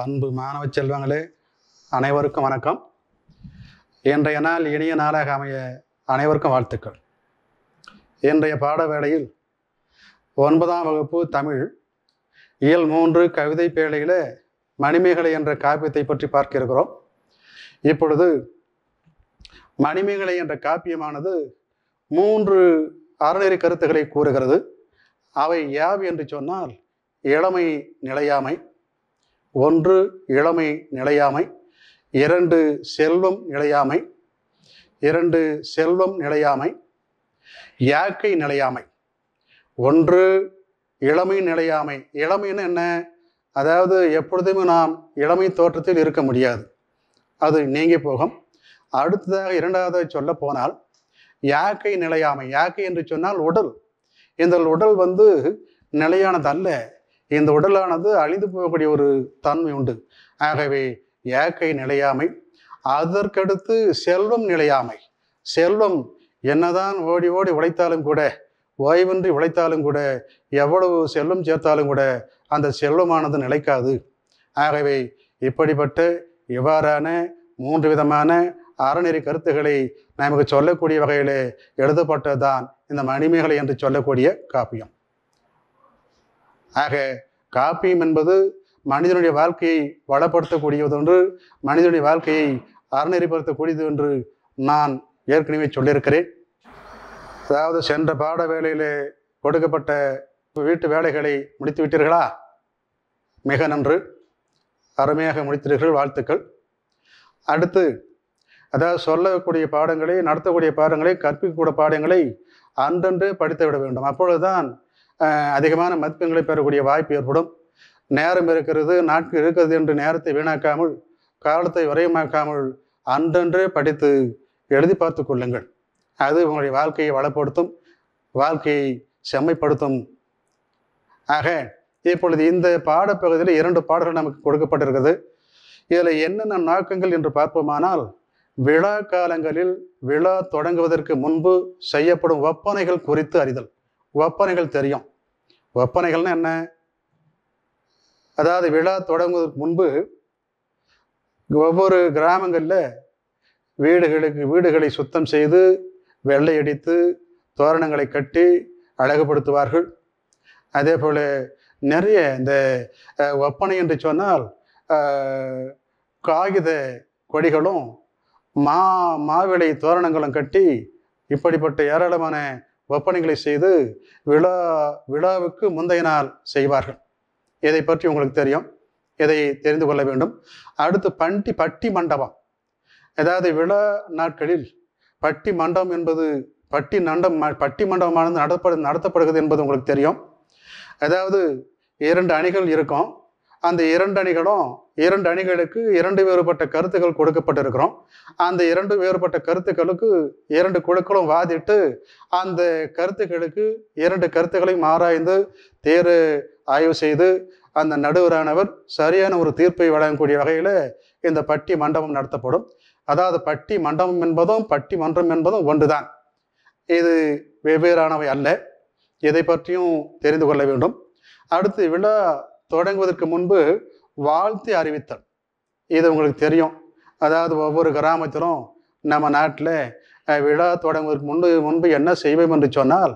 அன்பு மாணவ செல்வங்களே அனைவருக்கும் வணக்கம் இன்றைய நாள் இனிய நாளாக அமைய அனைவருக்கும் வாழ்த்துக்கள் இன்றைய பாட வேளையில் ஒன்பதாம் வகுப்பு தமிழ் இயல் மூன்று கவிதை பேழையில் மணிமேகலை என்ற காப்பியத்தை பற்றி பார்க்க இருக்கிறோம் இப்பொழுது மணிமேகலை என்ற காப்பியமானது மூன்று அறநெறி கருத்துக்களை கூறுகிறது அவை யாவ் என்று சொன்னால் இளமை நிலையாமை ஒன்று இளமை நிலையாமை இரண்டு செல்வம் நிலையாமை இரண்டு செல்வம் நிலையாமை யாக்கை நிலையாமை ஒன்று இளமை நிலையாமை இளமைன்னு என்ன அதாவது எப்பொழுதுமே நாம் இளமை தோற்றத்தில் இருக்க முடியாது அது நீங்கி போகும் அடுத்ததாக இரண்டாவது சொல்ல போனால் யாக்கை நிலையாமை யாக்கை என்று சொன்னால் உடல் இந்த உடல் வந்து நிலையானதல்ல இந்த உடலானது அழிந்து போகக்கூடிய ஒரு தன்மை உண்டு ஆகவே ஏக்கை நிலையாமை அதற்கடுத்து செல்வம் நிலையாமை செல்வம் என்னதான் ஓடி ஓடி உழைத்தாலும் கூட ஓய்வின்றி உழைத்தாலும் கூட எவ்வளவு செல்வம் சேர்த்தாலும் கூட அந்த செல்வமானது நிலைக்காது ஆகவே இப்படிப்பட்ட இவ்வாறான மூன்று விதமான அறநெறி கருத்துக்களை நமக்கு சொல்லக்கூடிய வகையில் எழுதப்பட்டதுதான் இந்த மணிமேகலை என்று சொல்லக்கூடிய காப்பியம் ஆக காப்பியம் என்பது மனிதனுடைய வாழ்க்கையை வளப்படுத்தக்கூடியது என்று மனிதனுடைய வாழ்க்கையை அறநெறிப்படுத்தக்கூடியது என்று நான் ஏற்கனவே சொல்லியிருக்கிறேன் அதாவது சென்ற பாட வேலையிலே கொடுக்கப்பட்ட வீட்டு வேலைகளை முடித்து விட்டீர்களா மிக நன்று அருமையாக முடித்தீர்கள் வாழ்த்துக்கள் அடுத்து அதாவது சொல்லக்கூடிய பாடங்களை நடத்தக்கூடிய பாடங்களை கற்பிக்கக்கூடிய பாடங்களை அன்றன்று படித்து விட வேண்டும் அப்பொழுதுதான் அதிகமான மதிப்பெண்களை பெறக்கூடிய வாய்ப்பு ஏற்படும் நேரம் இருக்கிறது நாட்கள் இருக்கிறது என்று நேரத்தை வீணாக்காமல் காலத்தை விரயமாக்காமல் அன்றன்றே படித்து எழுதி பார்த்து கொள்ளுங்கள் அது உங்களுடைய வாழ்க்கையை வளப்படுத்தும் வாழ்க்கையை செம்மைப்படுத்தும் ஆக இப்பொழுது இந்த பாடப்பகுதியில் இரண்டு பாடல்கள் நமக்கு கொடுக்கப்பட்டிருக்கிறது இதில் என்னென்ன நோக்கங்கள் என்று பார்ப்போமானால் விழா காலங்களில் விழா தொடங்குவதற்கு முன்பு செய்யப்படும் ஒப்பனைகள் குறித்து அறிதல் ஒப்பனைகள் தெரியும் ஒப்பனைகள்னா என்ன அதாவது விழா தொடங்குவதற்கு முன்பு ஒவ்வொரு கிராமங்களில் வீடுகளுக்கு வீடுகளை சுத்தம் செய்து வெள்ளை அடித்து தோரணங்களை கட்டி அழகுபடுத்துவார்கள் அதே போல் நிறைய இந்த ஒப்பனை என்று சொன்னால் காகித கொடிகளும் மா மாவிளை தோரணங்களும் கட்டி இப்படிப்பட்ட ஏராளமான ஒப்பனைகளை செய்து விழா விழாவுக்கு முந்தைய நாள் செய்வார்கள் இதை பற்றி உங்களுக்கு தெரியும் இதை தெரிந்து கொள்ள வேண்டும் அடுத்து பண்டி பட்டி மண்டபம் அதாவது விழா நாட்களில் பட்டி மண்டபம் என்பது பட்டி நண்டம் பட்டி மண்டபமானது நடப்படு நடத்தப்படுகிறது என்பது உங்களுக்கு தெரியும் அதாவது இரண்டு அணிகள் இருக்கும் அந்த இரண்டு அணிகளும் இரண்டு அணிகளுக்கு இரண்டு வேறுபட்ட கருத்துக்கள் கொடுக்கப்பட்டிருக்கிறோம் அந்த இரண்டு வேறுபட்ட கருத்துக்களுக்கு இரண்டு குழுக்களும் வாதிட்டு அந்த கருத்துக்களுக்கு இரண்டு கருத்துக்களையும் ஆராய்ந்து தேர் ஆய்வு செய்து அந்த நடுவரானவர் சரியான ஒரு தீர்ப்பை வழங்கக்கூடிய வகையில் இந்த பட்டி மண்டபம் நடத்தப்படும் அதாவது பட்டி மண்டபம் என்பதும் பட்டி மன்றம் என்பதும் ஒன்றுதான் இது வெவ்வேறானவை அல்ல இதை பற்றியும் தெரிந்து கொள்ள வேண்டும் அடுத்து விழா தொடங்குவதற்கு முன்பு வாழ்த்தி அறிவித்தல் இது உங்களுக்கு தெரியும் அதாவது ஒவ்வொரு கிராமத்திலும் நம்ம நாட்டில் விழா தொடங்குவதற்கு முன்பு முன்பு என்ன செய்வோம் என்று சொன்னால்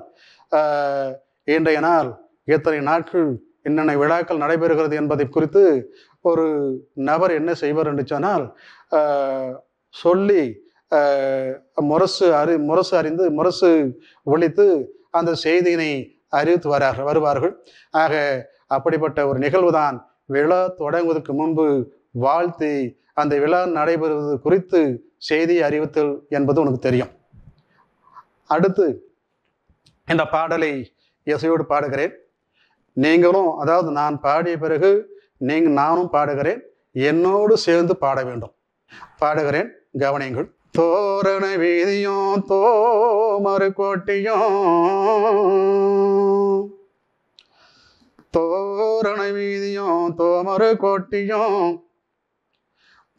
இன்றைய நாள் எத்தனை நாட்கள் என்னென்ன விழாக்கள் நடைபெறுகிறது என்பதை குறித்து ஒரு நபர் என்ன செய்வார் என்று சொன்னால் சொல்லி முரசு அறி முரசு அறிந்து முரசு ஒழித்து அந்த செய்தியினை அறிவித்து வரார்கள் வருவார்கள் ஆக அப்படிப்பட்ட ஒரு நிகழ்வு தான் விழா தொடங்குவதற்கு முன்பு வாழ்த்து அந்த விழா நடைபெறுவது குறித்து செய்தி அறிவித்தல் என்பது உனக்கு தெரியும் அடுத்து இந்த பாடலை இசையோடு பாடுகிறேன் நீங்களும் அதாவது நான் பாடிய பிறகு நீங்கள் நானும் பாடுகிறேன் என்னோடு சேர்ந்து பாட வேண்டும் பாடுகிறேன் கவனியங்கள் தோரண வீதியும் தோமறு கோட்டியும் தோரணை வீதியும் தோமரு கோட்டியும்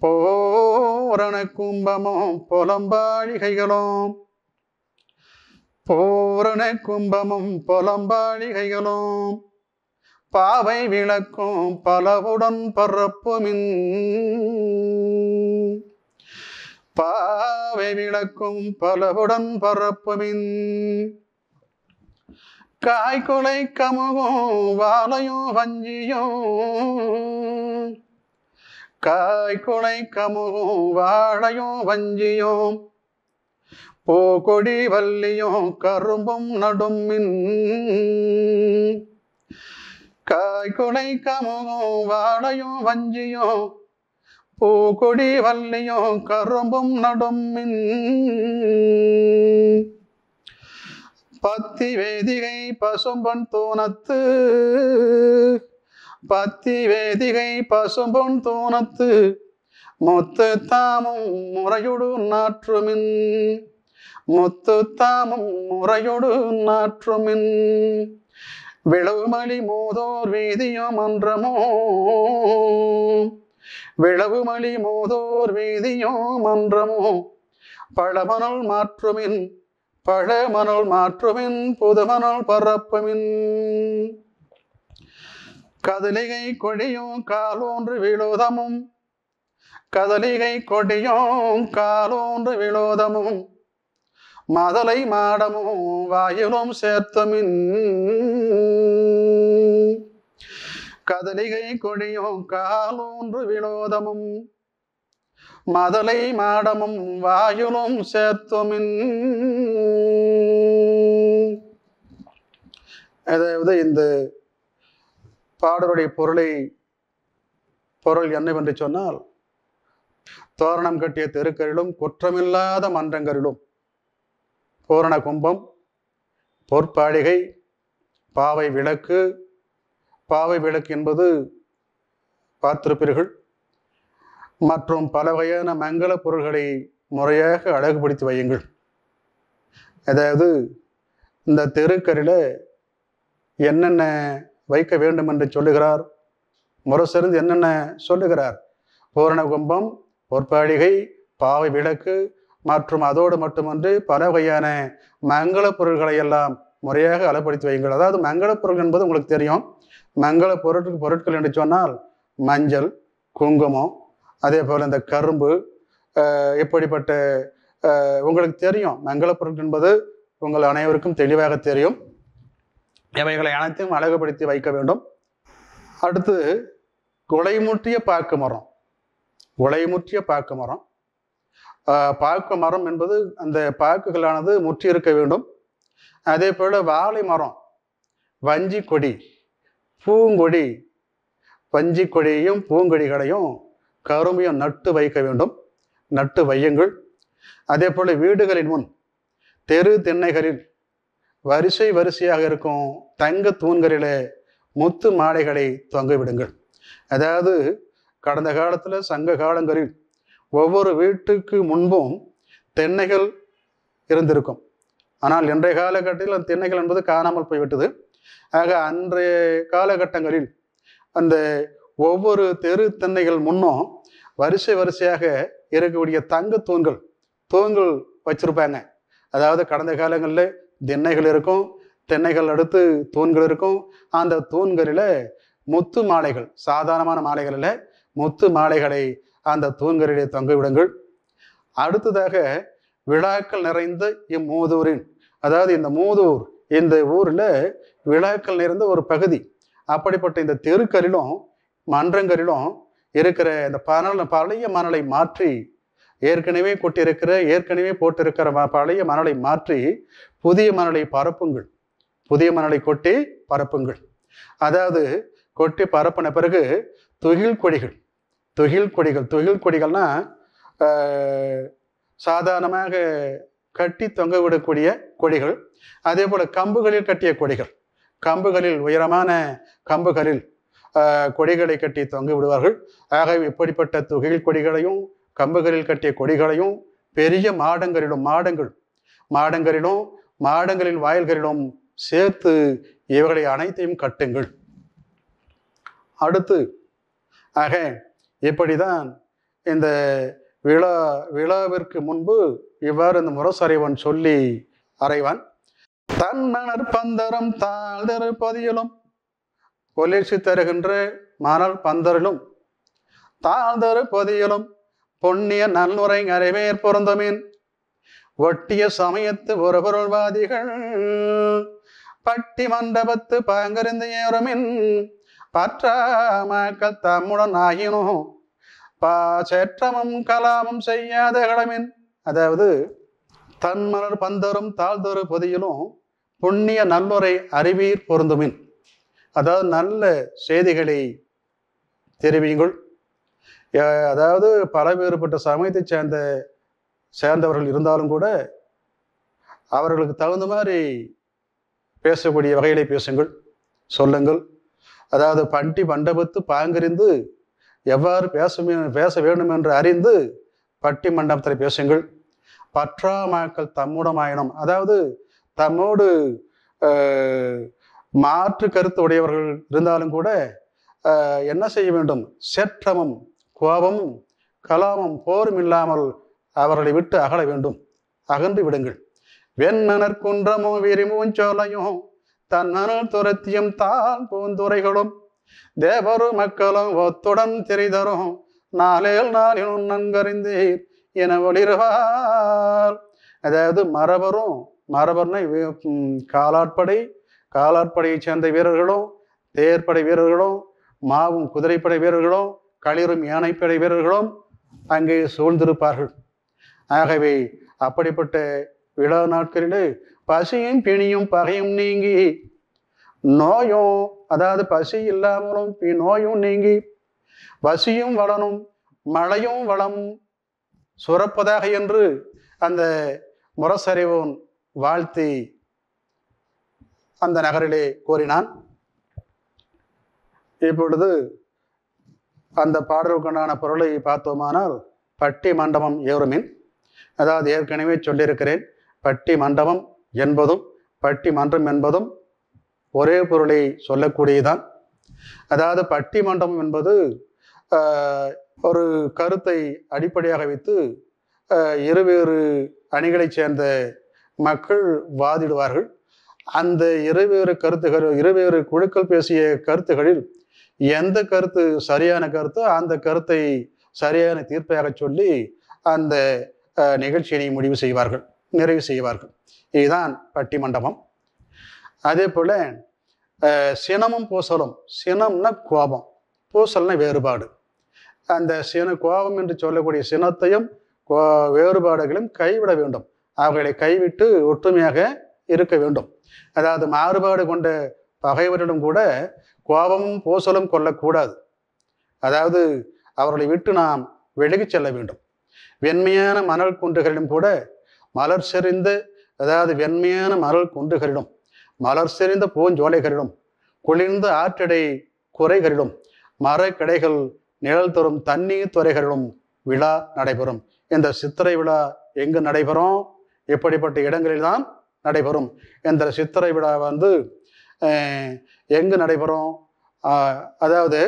போரண கும்பமும் புலம்பாழிகைகளும் போரண கும்பமும் புலம்பாழிகைகளும் பாவை விளக்கும் பலவுடன் பரப்புமின் பாவை விளக்கும் பலவுடன் பரப்புமின் காய் காய்குலை கமுகும் வாழையும் வஞ்சியும் காய் காய்குலை கமுகும் வாழையும் வஞ்சியும் பூக்கொடி வள்ளியும் கரும்பும் நடுமின் காய் காய்குலை கமுகும் வாழையும் வஞ்சியும் பூக்கொடி வல்லியும் கரும்பும் நடுமின் பத்தி வேதிகை பசும்பொன் தூணத்து பத்தி வேதிகை பசும்பொன் தூணத்து முத்து தாமும் முறையுடு நாற்றுமின் முத்து தாமும் முறையுடு நாற்றுமின் விளவுமலி மோதோர் வீதியோ மன்றமோ விளவுமலி மோதோர் வீதியோ மன்றமோ பழமனுள் மாற்றுமின் பழைய பழைமனுள் மாற்றுமின் மணல் பரப்புமின் கதலிகை கொடியும் காலோன்று வினோதமும் கதலிகை கொடியும் காலோன்று வினோதமும் மதலை மாடமும் வாயிலும் சேர்த்தமின் கதலிகை கொடியும் காலோன்று வினோதமும் மதலை மாடமும் வாயுலும் சேர்த்துமின் அதாவது இந்த பாடலுடைய பொருளை பொருள் என்னவென்று சொன்னால் தோரணம் கட்டிய தெருக்களிலும் குற்றமில்லாத மன்றங்களிலும் பூரண கும்பம் பொற்பாளிகை பாவை விளக்கு பாவை விளக்கு என்பது பார்த்திருப்பீர்கள் மற்றும் பல வகையான மங்கள பொருள்களை முறையாக அழகுபடுத்தி வையுங்கள் அதாவது இந்த தெருக்கரில் என்னென்ன வைக்க வேண்டும் என்று சொல்லுகிறார் முரசருந்து என்னென்ன சொல்லுகிறார் பூரண கும்பம் பொற்பாளிகை பாவை விளக்கு மற்றும் அதோடு மட்டுமன்று பல வகையான மங்கள பொருள்களை எல்லாம் முறையாக அலப்படுத்தி வையுங்கள் அதாவது மங்கள பொருள் என்பது உங்களுக்கு தெரியும் மங்கள பொருட்கள் பொருட்கள் என்று சொன்னால் மஞ்சள் குங்குமம் அதே போல் இந்த கரும்பு இப்படிப்பட்ட உங்களுக்கு தெரியும் மங்கள பொருட்கள் என்பது உங்கள் அனைவருக்கும் தெளிவாக தெரியும் இவைகளை அனைத்தையும் அழகுபடுத்தி வைக்க வேண்டும் அடுத்து குலைமுற்றிய பாக்கு மரம் குலைமுற்றிய பாக்கு மரம் பாக்கு மரம் என்பது அந்த பாக்குகளானது முற்றி இருக்க வேண்டும் அதே போல் வாழை மரம் வஞ்சிக்கொடி பூங்கொடி வஞ்சிக்கொடியையும் பூங்கொடிகளையும் கருமையும் நட்டு வைக்க வேண்டும் நட்டு வையுங்கள் அதே போல் வீடுகளின் முன் தெரு திண்ணைகளில் வரிசை வரிசையாக இருக்கும் தங்க தூண்களிலே முத்து மாலைகளை விடுங்கள் அதாவது கடந்த காலத்தில் சங்க காலங்களில் ஒவ்வொரு வீட்டுக்கு முன்பும் தென்னைகள் இருந்திருக்கும் ஆனால் இன்றைய காலகட்டத்தில் அந்த தென்னைகள் என்பது காணாமல் போய்விட்டது ஆக அன்றைய காலகட்டங்களில் அந்த ஒவ்வொரு தெரு தென்னைகள் முன்னும் வரிசை வரிசையாக இருக்கக்கூடிய தங்க தூண்கள் தூண்கள் வச்சிருப்பாங்க அதாவது கடந்த காலங்களில் திண்ணைகள் இருக்கும் தென்னைகள் அடுத்து தூண்கள் இருக்கும் அந்த தூண்களில் முத்து மாலைகள் சாதாரணமான மாலைகளில் முத்து மாலைகளை அந்த தூண்களிலே விடுங்கள் அடுத்ததாக விழாக்கள் நிறைந்த இம்மூதூரின் அதாவது இந்த மூதூர் இந்த ஊரில் விழாக்கள் நிறைந்த ஒரு பகுதி அப்படிப்பட்ட இந்த தெருக்கரிலும் மன்றங்கரிலும் இருக்கிற இந்த பண பழைய மணலை மாற்றி ஏற்கனவே கொட்டியிருக்கிற ஏற்கனவே போட்டிருக்கிற பழைய மணலை மாற்றி புதிய மணலை பரப்புங்கள் புதிய மணலை கொட்டி பரப்புங்கள் அதாவது கொட்டி பரப்பின பிறகு துகில் கொடிகள் துகில் கொடிகள் துகில் கொடிகள்னா சாதாரணமாக கட்டி தொங்க விடக்கூடிய கொடிகள் அதே போல் கம்புகளில் கட்டிய கொடிகள் கம்புகளில் உயரமான கம்புகளில் கொடிகளை கட்டி தொங்க விடுவார்கள் ஆகவே இப்படிப்பட்ட தொகையில் கொடிகளையும் கம்புகளில் கட்டிய கொடிகளையும் பெரிய மாடங்களிலும் மாடங்கள் மாடங்களிலும் மாடங்களின் வாயில்களிலும் சேர்த்து இவர்களை அனைத்தையும் கட்டுங்கள் அடுத்து ஆக இப்படிதான் இந்த விழா விழாவிற்கு முன்பு இவ்வாறு இந்த முரசறைவன் சொல்லி அறைவான் தன்னர் பந்தரம் தாழ்ந்தரு பதியலும் ஒலிர்ச்சி தருகின்ற மணல் பந்தரிலும் தாழ்ந்தரு பொதியிலும் பொன்னிய நன்முறை அறிவேர் பொருந்தமேன் ஒட்டிய சமயத்து ஒரு பொருள்வாதிகள் பட்டி மண்டபத்து பங்கறிந்து ஏறுமின் பற்றாமக்கள் தம்முடன் ஆகினும் பா சேற்றமும் கலாமும் செய்யாத கடமின் அதாவது தன்மலர் பந்தரும் தாழ்தொரு பொதியிலும் புண்ணிய நல்லுரை அறிவீர் பொருந்துமின் அதாவது நல்ல செய்திகளை தெரிவியுங்கள் அதாவது பல வேறுபட்ட சமயத்தை சேர்ந்த சேர்ந்தவர்கள் இருந்தாலும் கூட அவர்களுக்கு தகுந்த மாதிரி பேசக்கூடிய வகையிலே பேசுங்கள் சொல்லுங்கள் அதாவது பண்டி மண்டபத்து பாங்கறிந்து எவ்வாறு பேச பேச வேண்டும் என்று அறிந்து பட்டி மண்டபத்தில் பேசுங்கள் பற்றாமாக்கள் தம்முடமாயினம் அதாவது தம்மோடு மாற்று கருத்து உடையவர்கள் இருந்தாலும் கூட என்ன செய்ய வேண்டும் சேற்றமும் கோபமும் கலாமும் போரும் இல்லாமல் அவர்களை விட்டு அகல வேண்டும் அகன்று விடுங்கள் வெண்ணனர் குன்றமும் விரிமும் சோலையும் தன்னனல் துரத்தியும் தான் பூந்துரைகளும் தேவரும் மக்களும் ஒத்துடன் தெரிதரும் நாளேல் நாளில் நன்கறிந்தீர் என ஒளிர்வார் அதாவது மரபரும் மரபர்னை காலாட்படை காலாட்படையைச் சேர்ந்த வீரர்களும் தேர்ப்படை வீரர்களும் மாவும் குதிரைப்படை வீரர்களும் களிரும் யானைப்படை வீரர்களும் அங்கே சூழ்ந்திருப்பார்கள் ஆகவே அப்படிப்பட்ட விழா நாட்களிலே பசியும் பிணியும் பகையும் நீங்கி நோயும் அதாவது பசி இல்லாமலும் நோயும் நீங்கி பசியும் வளனும் மழையும் வளம் சுரப்பதாக என்று அந்த முரசறிவோன் வாழ்த்தி அந்த நகரிலே கோரினான் இப்பொழுது அந்த பாடலுக்குண்டான பொருளை பார்த்தோமானால் பட்டி மண்டபம் ஏறுமின் அதாவது ஏற்கனவே சொல்லியிருக்கிறேன் பட்டி மண்டபம் என்பதும் பட்டி மன்றம் என்பதும் ஒரே பொருளை சொல்லக்கூடியதுதான் அதாவது பட்டி மண்டபம் என்பது ஒரு கருத்தை அடிப்படையாக வைத்து இருவேறு அணிகளைச் சேர்ந்த மக்கள் வாதிடுவார்கள் அந்த இருவேறு கருத்துகள் இருவேறு குழுக்கள் பேசிய கருத்துகளில் எந்த கருத்து சரியான கருத்தோ அந்த கருத்தை சரியான தீர்ப்பையாக சொல்லி அந்த நிகழ்ச்சியினை முடிவு செய்வார்கள் நிறைவு செய்வார்கள் இதுதான் பட்டி மண்டபம் அதே போல் சினமும் பூசலும் சினம்னா கோபம் பூசல்னா வேறுபாடு அந்த சின கோபம் என்று சொல்லக்கூடிய சினத்தையும் வேறுபாடுகளையும் கைவிட வேண்டும் அவர்களை கைவிட்டு ஒற்றுமையாக இருக்க வேண்டும் அதாவது மாறுபாடு கொண்ட பகைவரிடம் கூட கோபமும் பூசலும் கொள்ளக்கூடாது அதாவது அவர்களை விட்டு நாம் விலகி செல்ல வேண்டும் வெண்மையான மணல் குன்றுகளிடம் கூட மலர் செறிந்த அதாவது வெண்மையான மணல் குன்றுகளிடம் மலர் செறிந்த பூஞ்சோலைகளிடம் குளிர்ந்த ஆற்றடை குறைகளிடம் மரக்கடைகள் நிழல் தரும் தண்ணீர் துறைகளிடம் விழா நடைபெறும் இந்த சித்திரை விழா எங்கு நடைபெறும் இப்படிப்பட்ட இடங்களில்தான் நடைபெறும் என்ற சித்திரை விழா வந்து எங்கு நடைபெறும் அதாவது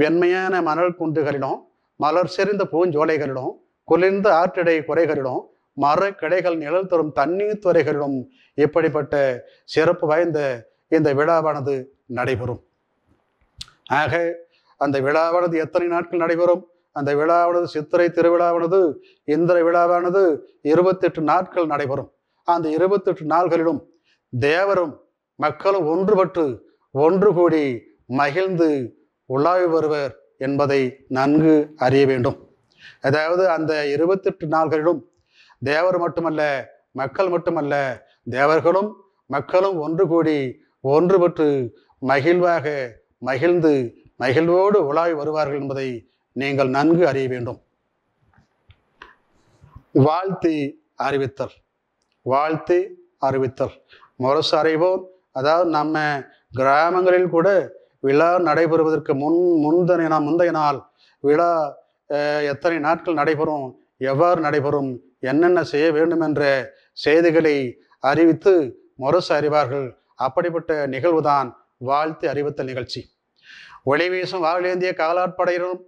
வெண்மையான மணல் குன்றுகளிலும் மலர் செறிந்த பூஞ்சோலைகளிடம் குளிர்ந்த ஆற்றடை குறைகளிடம் மர கிடைகள் நிழல் தரும் தண்ணீர் துறைகளிடம் இப்படிப்பட்ட சிறப்பு வாய்ந்த இந்த விழாவானது நடைபெறும் ஆக அந்த விழாவானது எத்தனை நாட்கள் நடைபெறும் அந்த விழாவானது சித்திரை திருவிழாவானது இந்திர விழாவானது இருபத்தெட்டு நாட்கள் நடைபெறும் அந்த இருபத்தெட்டு நாள்களிலும் தேவரும் மக்களும் ஒன்றுபட்டு ஒன்று கூடி மகிழ்ந்து உலாவி வருவர் என்பதை நன்கு அறிய வேண்டும் அதாவது அந்த இருபத்தெட்டு நாள்களிலும் தேவர் மட்டுமல்ல மக்கள் மட்டுமல்ல தேவர்களும் மக்களும் ஒன்று கூடி ஒன்றுபட்டு மகிழ்வாக மகிழ்ந்து மகிழ்வோடு உலாவி வருவார்கள் என்பதை நீங்கள் நன்கு அறிய வேண்டும் வாழ்த்து அறிவித்தல் வாழ்த்து அறிவித்தல் முரசு அறிவோம் அதாவது நம்ம கிராமங்களில் கூட விழா நடைபெறுவதற்கு முன் முந்தனை நாள் முந்தைய நாள் விழா எத்தனை நாட்கள் நடைபெறும் எவ்வாறு நடைபெறும் என்னென்ன செய்ய வேண்டும் என்ற செய்திகளை அறிவித்து முரசு அறிவார்கள் அப்படிப்பட்ட நிகழ்வுதான் வாழ்த்து அறிவித்தல் நிகழ்ச்சி ஒளி வீசும் வாழேந்திய காலாட்படையினரும்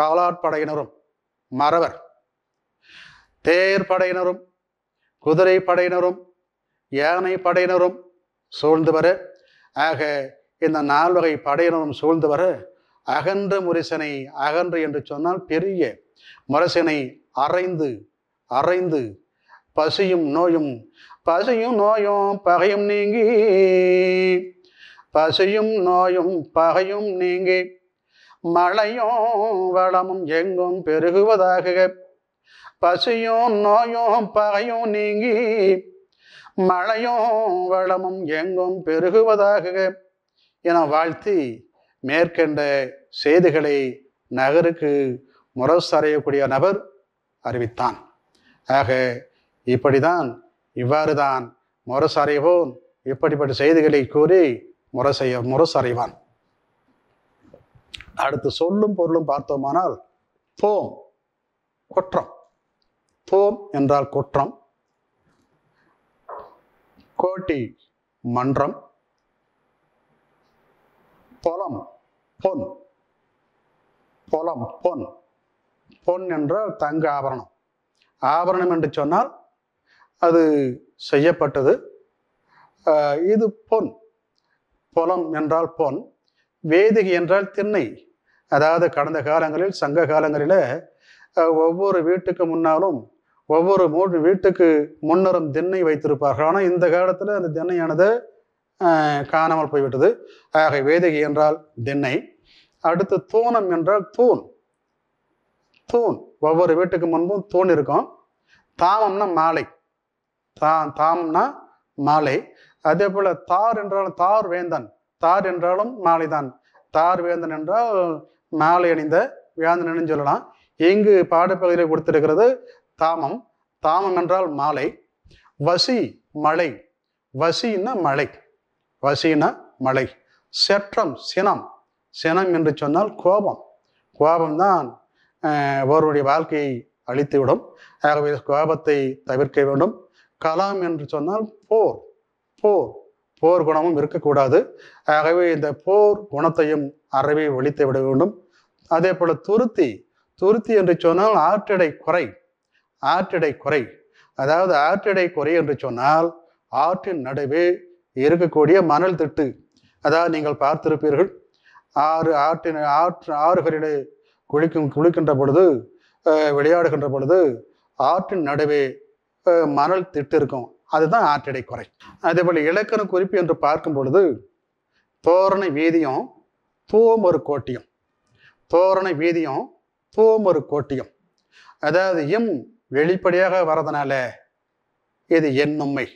காலாட்படையினரும் மறவர் தேர் படையினரும் குதிரை படையினரும் யானை படையினரும் சூழ்ந்து வர ஆக இந்த நால்வகை படையினரும் சூழ்ந்து வர அகன்ற முரசனை அகன்று என்று சொன்னால் பெரிய முரசனை அரைந்து அரைந்து பசியும் நோயும் பசியும் நோயும் பகையும் நீங்கி பசியும் நோயும் பகையும் நீங்கி மழையும் வளமும் எங்கும் பெருகுவதாக பசியும் நோயும் பகையும் நீங்கி மழையும் வளமும் எங்கும் பெருகுவதாக என வாழ்த்தி மேற்கண்ட செய்திகளை நகருக்கு முரசு அறையக்கூடிய நபர் அறிவித்தான் ஆக இப்படிதான் இவ்வாறு தான் முரசு இப்படிப்பட்ட செய்திகளை கூறி முரசைய முரசு அறைவான் அடுத்து சொல்லும் பொருளும் பார்த்தோமானால் போம் குற்றம் தோம் என்றால் குற்றம் கோட்டி மன்றம் பொலம் பொன் பொலம் பொன் பொன் என்றால் தங்க ஆபரணம் ஆபரணம் என்று சொன்னால் அது செய்யப்பட்டது இது பொன் பொலம் என்றால் பொன் வேதிகை என்றால் திண்ணை அதாவது கடந்த காலங்களில் சங்க காலங்களில் ஒவ்வொரு வீட்டுக்கு முன்னாலும் ஒவ்வொரு மூன்று வீட்டுக்கு முன்னரும் திண்ணை வைத்திருப்பார்கள் ஆனால் இந்த காலத்தில் அந்த திண்ணையானது காணாமல் போய்விட்டது ஆக வேதகி என்றால் திண்ணை அடுத்து தூணம் என்றால் தூண் தூண் ஒவ்வொரு வீட்டுக்கு முன்பும் தூண் இருக்கும் தாமம்னா மாலை தா தாமம்னா மாலை அதே போல் தார் என்றாலும் தார் வேந்தன் தார் என்றாலும் மாலை தான் தார் வேந்தன் என்றால் மாலை அணிந்த வேந்தன் சொல்லலாம் இங்கு பாடப்பகுதியில் கொடுத்திருக்கிறது தாமம் தாமம் என்றால் மாலை வசி மலை வசின்னா மலை வசின்னா மலை செற்றம் சினம் சினம் என்று சொன்னால் கோபம் கோபம்தான் ஒருவருடைய வாழ்க்கையை அழித்துவிடும் ஆகவே கோபத்தை தவிர்க்க வேண்டும் கலாம் என்று சொன்னால் போர் போர் போர் குணமும் இருக்கக்கூடாது ஆகவே இந்த போர் குணத்தையும் அறவே ஒழித்து விட வேண்டும் அதே போல துருத்தி துருத்தி என்று சொன்னால் ஆற்றடை குறை ஆற்றடை குறை அதாவது ஆற்றடை குறை என்று சொன்னால் ஆற்றின் நடுவே இருக்கக்கூடிய மணல் திட்டு அதாவது நீங்கள் பார்த்திருப்பீர்கள் ஆறு ஆற்றின் ஆற்று ஆறுகளிலே குளிக்கும் குளிக்கின்ற பொழுது விளையாடுகின்ற பொழுது ஆற்றின் நடுவே மணல் திட்டு இருக்கும் அதுதான் ஆற்றடை குறை அதேபோல் இலக்கண குறிப்பு என்று பார்க்கும் பொழுது தோரணை வீதியம் தூவம் ஒரு கோட்டியம் தோரணை வீதியம் தூவம் ஒரு கோட்டியம் அதாவது எம் வெளிப்படையாக வரதனால இது என்னும்மை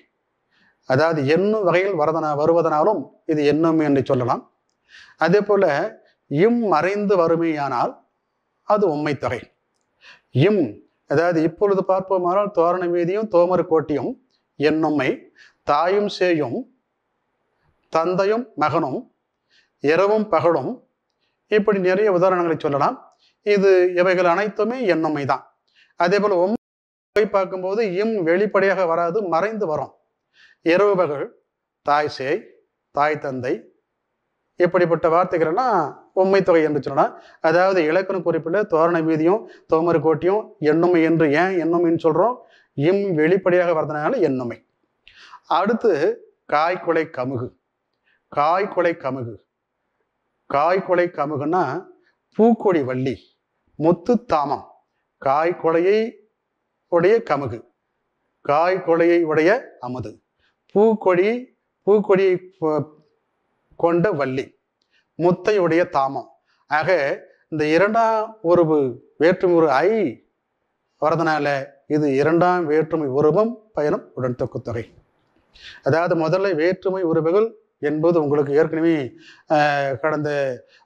அதாவது என்னும் வகையில் வரதனா வருவதனாலும் இது என்னும் என்று சொல்லலாம் அதே போல இம் மறைந்து வறுமையானால் அது உண்மை தொகை இம் அதாவது இப்பொழுது பார்ப்போமானால் தோரண வீதியும் தோமர் கோட்டியும் என்னுமை தாயும் சேயும் தந்தையும் மகனும் இரவும் பகலும் இப்படி நிறைய உதாரணங்களை சொல்லலாம் இது இவைகள் அனைத்துமே எண்ணுமை தான் அதே போல் போய் பார்க்கும்போது இம் வெளிப்படையாக வராது மறைந்து வரும் இரவுபகல் தாய் சேய் தாய் தந்தை இப்படிப்பட்ட வார்த்தைகள்னா உண்மை தொகை என்று சொல்லலாம் அதாவது இலக்கணம் குறிப்பில் தோரண வீதியும் தோமரு கோட்டியும் எண்ணுமை என்று ஏன் எண்ணுமைன்னு சொல்கிறோம் இம் வெளிப்படையாக வர்றதுனால எண்ணுமை அடுத்து காய்கொலை கமுகு காய்கொலை கமுகு காய்கொலை கமுகுன்னா பூக்கொடி வள்ளி முத்து தாமம் காய்கொலையை உடைய கமுகு காய் கொலையை உடைய அமுது பூக்கொடி பூக்கொடியை கொண்ட வள்ளி முத்தையுடைய தாமம் ஆக இந்த இரண்டாம் உருவு வேற்றுமை ஐ வரதுனால இது இரண்டாம் வேற்றுமை உருவம் பயணம் உடன் தொகுத்தொகை அதாவது முதல்ல வேற்றுமை உருவுகள் என்பது உங்களுக்கு ஏற்கனவே கடந்த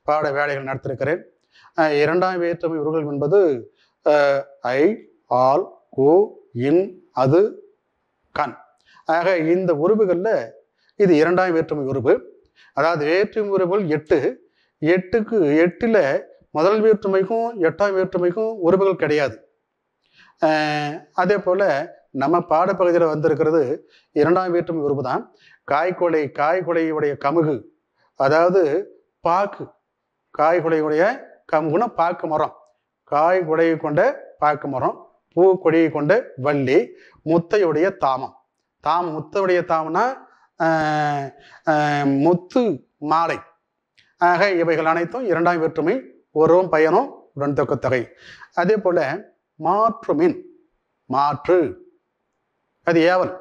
பாட வேலைகள் நடத்திருக்கிறேன் இரண்டாம் வேற்றுமை உருவம் என்பது ஐ ஆல் கு இன் அது கண் ஆக இந்த உறுப்புகளில் இது இரண்டாம் வேற்றுமை உறுப்பு அதாவது வேற்றுமை உறுப்புகள் எட்டு எட்டுக்கு எட்டில் முதல் வேற்றுமைக்கும் எட்டாம் வேற்றுமைக்கும் உறுப்புகள் கிடையாது அதே போல் நம்ம பாடப்பகுதியில் வந்திருக்கிறது இரண்டாம் வேற்றுமை உறுப்பு தான் காய்கொலை காய்கொலையுடைய கமுகு அதாவது பாக்கு காய்கொலையுடைய கமுகுன்னா பாக்கு மரம் காய் கொண்ட பாக்கு மரம் பூ கொடியை கொண்டு வள்ளி முத்தையுடைய தாமம் தாம் முத்தையுடைய தாமம்னா முத்து மாலை ஆக இவைகள் அனைத்தும் இரண்டாம் வேற்றுமை ஒருவரும் பயனும் உடன்தொக்கத்தொகை அதே போல மாற்று மின் மாற்று அது ஏவல்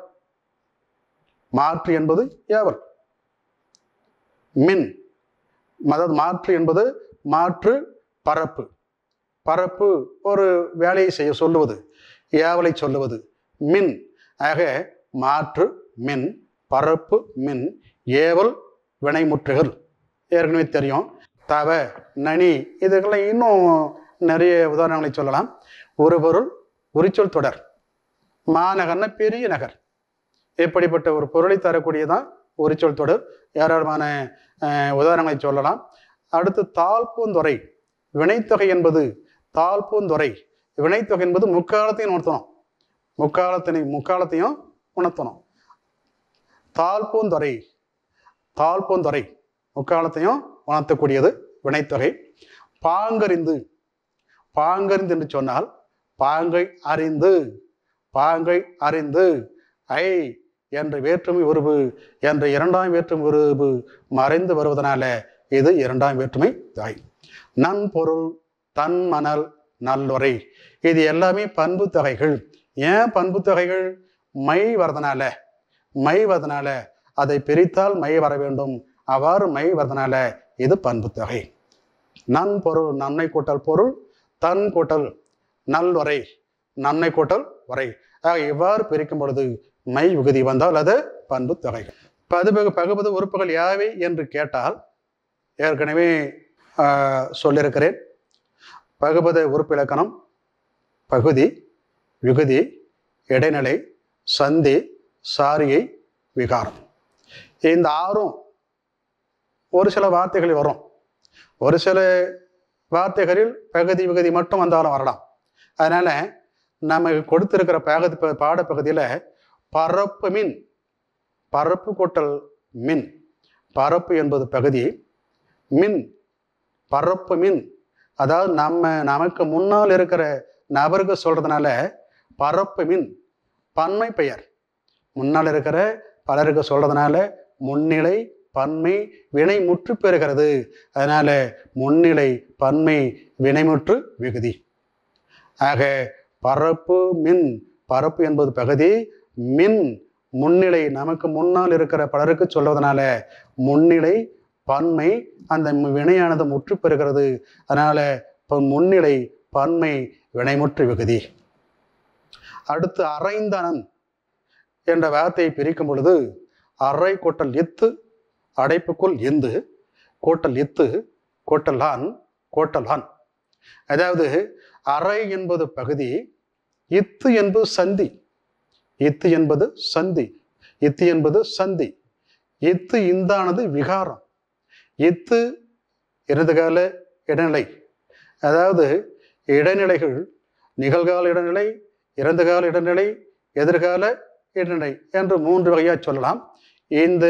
மாற்று என்பது ஏவல் மின் அதாவது மாற்று என்பது மாற்று பரப்பு பரப்பு ஒரு வேலையை செய்ய சொல்லுவது ஏவலை சொல்லுவது மின் ஆக மாற்று மின் பரப்பு மின் ஏவல் வினைமுற்றுகள் ஏற்கனவே தெரியும் தவ நனி இதுகளை இன்னும் நிறைய உதாரணங்களை சொல்லலாம் ஒரு பொருள் உரிச்சொல் தொடர் மாநகர்னா பெரிய நகர் இப்படிப்பட்ட ஒரு பொருளை தரக்கூடியதான் உரிச்சொல் தொடர் ஏராளமான உதாரணங்களை சொல்லலாம் அடுத்து தாழ்பூந்துறை வினைத்தொகை என்பது தாழ்பூந்துறை வினைத்தொகை என்பது முக்காலத்தையும் உணர்த்தணும் முக்காலத்தினை முக்காலத்தையும் உணர்த்தணும் தாழ்பூந்துறை தாழ்பூந்துறை முக்காலத்தையும் உணர்த்தக்கூடியது வினைத்தொகை பாங்கறிந்து பாங்கறிந்து என்று சொன்னால் பாங்கை அறிந்து பாங்கை அறிந்து ஐ என்ற வேற்றுமை உருவு என்ற இரண்டாம் வேற்றுமை உருவு மறைந்து வருவதனால இது இரண்டாம் வேற்றுமை தாய் நன்பொருள் தன்மணல் நல்லுரை இது எல்லாமே பண்பு தொகைகள் ஏன் பண்பு தொகைகள் மை வரதுனால மை வரதுனால அதை பிரித்தால் மை வர வேண்டும் அவ்வாறு மை வரதுனால இது பண்பு தொகை நன் பொருள் நன்மை கூட்டல் பொருள் தன் கூட்டல் நல் நன்மை கூட்டல் உரை ஆக இவ்வாறு பிரிக்கும் பொழுது மை விகுதி வந்தால் அது பண்பு தொகை பதுபகு பகுபது உறுப்புகள் யாவை என்று கேட்டால் ஏற்கனவே சொல்லியிருக்கிறேன் பகுபத உறுப்பிலக்கணம் பகுதி விகுதி இடைநிலை சந்தி சாரியை விகாரம் இந்த ஆறும் ஒரு சில வார்த்தைகளில் வரும் ஒரு சில வார்த்தைகளில் பகுதி விகுதி மட்டும் வந்தாலும் வரலாம் அதனால் நமக்கு கொடுத்துருக்கிற பகுதி பாடப்பகுதியில் பரப்பு மின் பரப்பு கூட்டல் மின் பரப்பு என்பது பகுதி மின் பரப்பு மின் அதாவது நம்ம நமக்கு முன்னால் இருக்கிற நபருக்கு சொல்கிறதுனால மின் பன்மை பெயர் முன்னால் இருக்கிற பலருக்கு சொல்கிறதுனால முன்னிலை பன்மை வினை முற்று பெறுகிறது அதனால் முன்னிலை பன்மை வினைமுற்று விகுதி ஆக பரப்பு மின் பரப்பு என்பது பகுதி மின் முன்னிலை நமக்கு முன்னால் இருக்கிற பலருக்கு சொல்வதனால முன்னிலை பன்மை அந்த வினையானது முற்று பெறுகிறது அதனால் இப்போ முன்னிலை பன்மை வினைமுற்று விகுதி அடுத்து அரைந்தனன் என்ற வார்த்தையை பிரிக்கும் பொழுது அரை கோட்டல் எத்து அடைப்புக்குள் எந்து கோட்டல் எத்து கோட்டலான் கோட்டலான் அதாவது அரை என்பது பகுதி இத்து என்பது சந்தி இத்து என்பது சந்தி இத்து என்பது சந்தி இத்து இந்தானது விகாரம் இத்து இறந்தகால இடைநிலை அதாவது இடைநிலைகள் நிகழ்கால இடைநிலை இறந்தகால இடைநிலை எதிர்கால இடைநிலை என்று மூன்று வகையாக சொல்லலாம் இந்த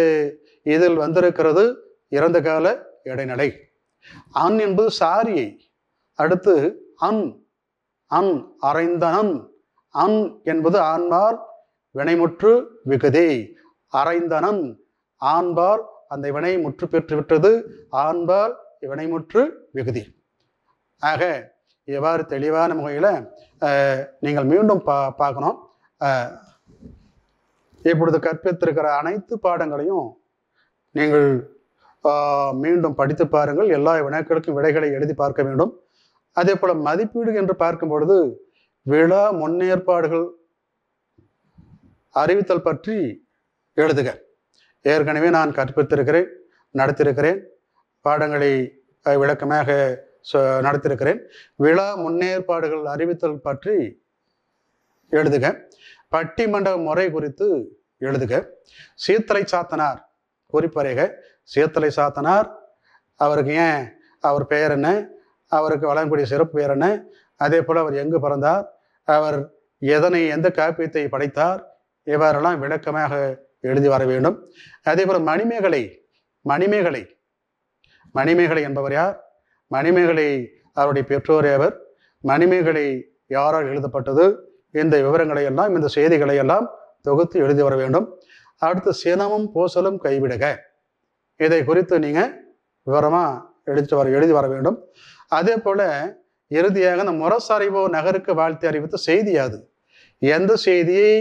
இதில் வந்திருக்கிறது இறந்த கால இடைநிலை அன் என்பது சாரியை அடுத்து அன் அன் அரைந்த அன் என்பது ஆண்பார் வினைமுற்று விகுதி அரைந்தனன் ஆன்பார் அந்த வினை முற்று பெற்று விட்டது ஆண்பால் இவனை முற்று விகுதி ஆக எவ்வாறு தெளிவான முறையில் நீங்கள் மீண்டும் பா பார்க்கணும் இப்பொழுது கற்பித்திருக்கிற அனைத்து பாடங்களையும் நீங்கள் மீண்டும் படித்து பாருங்கள் எல்லா வினாக்களுக்கும் விடைகளை எழுதி பார்க்க வேண்டும் அதே போல் மதிப்பீடு என்று பார்க்கும் பொழுது விழா முன்னேற்பாடுகள் அறிவித்தல் பற்றி எழுதுக ஏற்கனவே நான் கற்பித்திருக்கிறேன் நடத்தியிருக்கிறேன் பாடங்களை விளக்கமாக நடத்திருக்கிறேன் விழா முன்னேற்பாடுகள் அறிவித்தல் பற்றி எழுதுக பட்டிமன்ற முறை குறித்து எழுதுக சீத்தலை சாத்தனார் குறிப்பறைக சீத்தலை சாத்தனார் அவருக்கு ஏன் அவர் பெயர் என்ன அவருக்கு வழங்கக்கூடிய சிறப்பு பெயர் என்ன அதே போல் அவர் எங்கு பிறந்தார் அவர் எதனை எந்த காப்பியத்தை படைத்தார் இவரெல்லாம் விளக்கமாக எழுதி வர வேண்டும் அதே போல் மணிமேகலை மணிமேகலை மணிமேகலை என்பவர் யார் மணிமேகலை அவருடைய பெற்றோர் அவர் மணிமேகலை யாரால் எழுதப்பட்டது இந்த விவரங்களை எல்லாம் இந்த செய்திகளை எல்லாம் தொகுத்து எழுதி வர வேண்டும் அடுத்து சினமும் பூசலும் கைவிடுக இதை குறித்து நீங்கள் விவரமாக எழுதி வர எழுதி வர வேண்டும் அதே போல் இறுதியாக இந்த முரசறிவோ நகருக்கு வாழ்த்து அறிவித்த செய்தியாது எந்த செய்தியை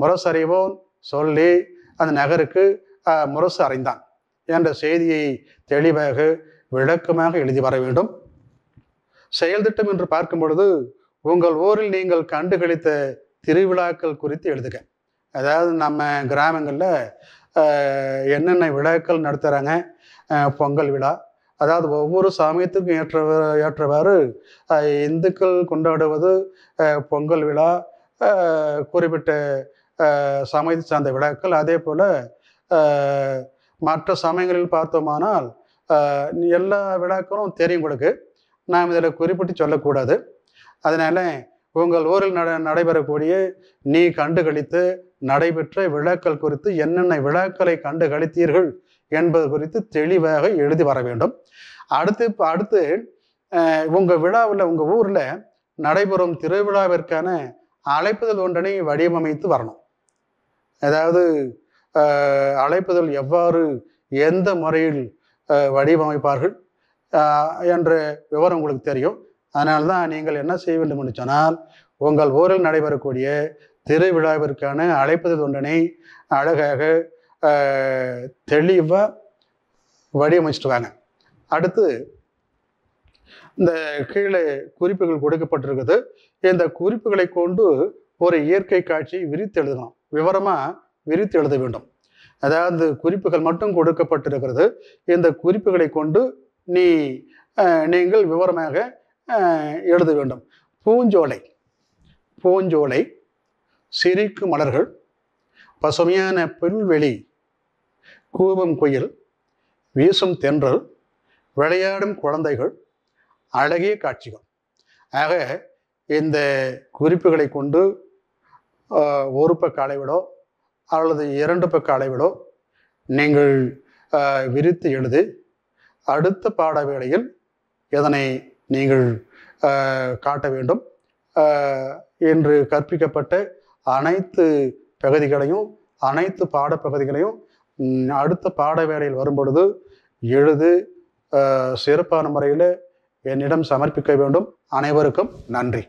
முரசறிவோன் சொல்லி அந்த நகருக்கு முரசு அறைந்தான் என்ற செய்தியை தெளிவாக விளக்கமாக எழுதி வர வேண்டும் செயல்திட்டம் என்று பார்க்கும் பொழுது உங்கள் ஊரில் நீங்கள் கண்டுகளித்த திருவிழாக்கள் குறித்து எழுதுக அதாவது நம்ம கிராமங்களில் என்னென்ன விழாக்கள் நடத்துகிறாங்க பொங்கல் விழா அதாவது ஒவ்வொரு சமயத்துக்கும் ஏற்ற ஏற்றவாறு இந்துக்கள் கொண்டாடுவது பொங்கல் விழா குறிப்பிட்ட சமயத்தை சார்ந்த விழாக்கள் அதே போல் மற்ற சமயங்களில் பார்த்தோமானால் எல்லா விழாக்களும் தெரியும் உங்களுக்கு நாம் இதில் குறிப்பிட்டு சொல்லக்கூடாது அதனால் உங்கள் ஊரில் நட நடைபெறக்கூடிய நீ கண்டுகளித்து நடைபெற்ற விழாக்கள் குறித்து என்னென்ன விழாக்களை கண்டுகளித்தீர்கள் என்பது குறித்து தெளிவாக எழுதி வர வேண்டும் அடுத்து அடுத்து உங்கள் விழாவில் உங்கள் ஊரில் நடைபெறும் திருவிழாவிற்கான அழைப்புதல் ஒன்றனை வடிவமைத்து வரணும் அதாவது அழைப்புதல் எவ்வாறு எந்த முறையில் வடிவமைப்பார்கள் என்ற விவரம் உங்களுக்கு தெரியும் அதனால்தான் தான் நீங்கள் என்ன செய்ய வேண்டும் என்று சொன்னால் உங்கள் ஊரில் நடைபெறக்கூடிய திருவிழாவிற்கான அழைப்புதல் ஒன்றனை அழகாக தெளிவாக வடிவமைச்சிட்டு வாங்க அடுத்து இந்த கீழே குறிப்புகள் கொடுக்கப்பட்டிருக்குது இந்த குறிப்புகளை கொண்டு ஒரு இயற்கை காட்சியை விரித்து எழுதணும் விவரமாக விரித்து எழுத வேண்டும் அதாவது குறிப்புகள் மட்டும் கொடுக்கப்பட்டிருக்கிறது இந்த குறிப்புகளை கொண்டு நீ நீங்கள் விவரமாக எழுத வேண்டும் பூஞ்சோலை பூஞ்சோலை சிரிக்கும் மலர்கள் பசுமையான புல்வெளி கூபம் குயில் வீசும் தென்றல் விளையாடும் குழந்தைகள் அழகிய காட்சிகள் ஆக இந்த குறிப்புகளை கொண்டு ஒரு பக்க அளவிடோ அல்லது இரண்டு பக்க அளவிடோ நீங்கள் விரித்து எழுதி அடுத்த பாட வேளையில் இதனை நீங்கள் காட்ட வேண்டும் என்று கற்பிக்கப்பட்ட அனைத்து பகுதிகளையும் அனைத்து பாடப்பகுதிகளையும் அடுத்த பாட வேளையில் வரும்பொழுது எழுது சிறப்பான முறையில் என்னிடம் சமர்ப்பிக்க வேண்டும் அனைவருக்கும் நன்றி